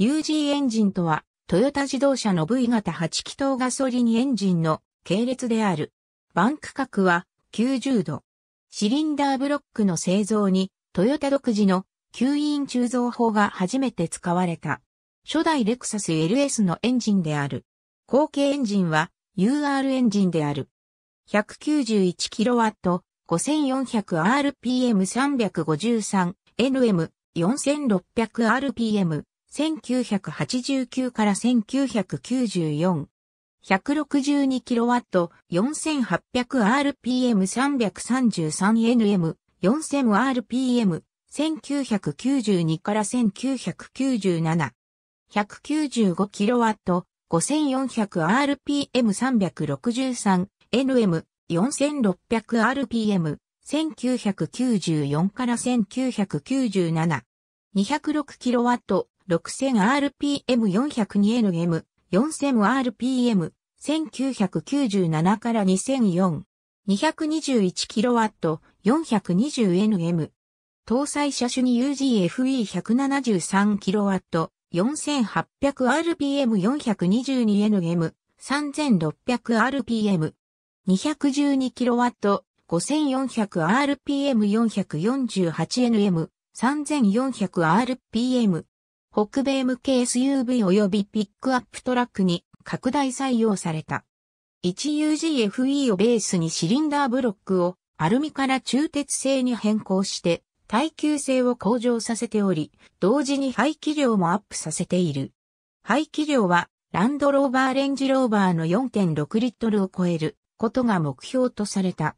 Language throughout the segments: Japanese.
UG エンジンとは、トヨタ自動車の V 型8気筒ガソリンエンジンの系列である。バンク角は90度。シリンダーブロックの製造に、トヨタ独自の吸引鋳造法が初めて使われた。初代レクサス LS のエンジンである。後継エンジンは UR エンジンである。191kW、5400rpm353nm、4600rpm。1989から1994。162kW4800rpm333nm4000rpm 1992から1997 195kW5400rpm363nm4600rpm 1994から1997 206kW 6000rpm402nm、4000rpm、1997から2004、221kW、420nm。搭載車種に UGFE173kW、4800rpm422nm、3600rpm。212kW、5400rpm448nm、3400rpm。北米向け SUV 及びピックアップトラックに拡大採用された。1UGFE をベースにシリンダーブロックをアルミから中鉄製に変更して耐久性を向上させており、同時に排気量もアップさせている。排気量はランドローバーレンジローバーの4.6リットルを超えることが目標とされた。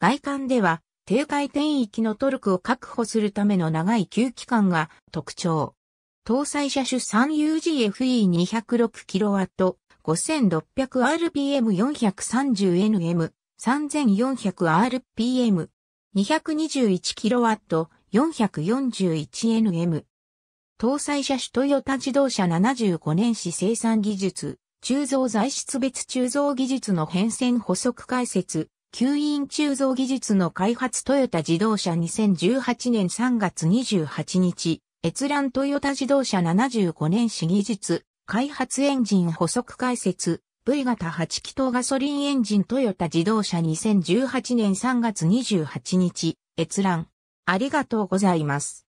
外観では低回転域のトルクを確保するための長い吸気管が特徴。搭載車種 3UGFE206kW、5600rpm430nm、3400rpm、221kW、441nm。搭載車種トヨタ自動車75年史生産技術、鋳造材質別鋳造技術の変遷補足解説、吸引鋳造技術の開発トヨタ自動車2018年3月28日、閲覧トヨタ自動車75年史技術、開発エンジン補足解説、V 型8気筒ガソリンエンジントヨタ自動車2018年3月28日、閲覧。ありがとうございます。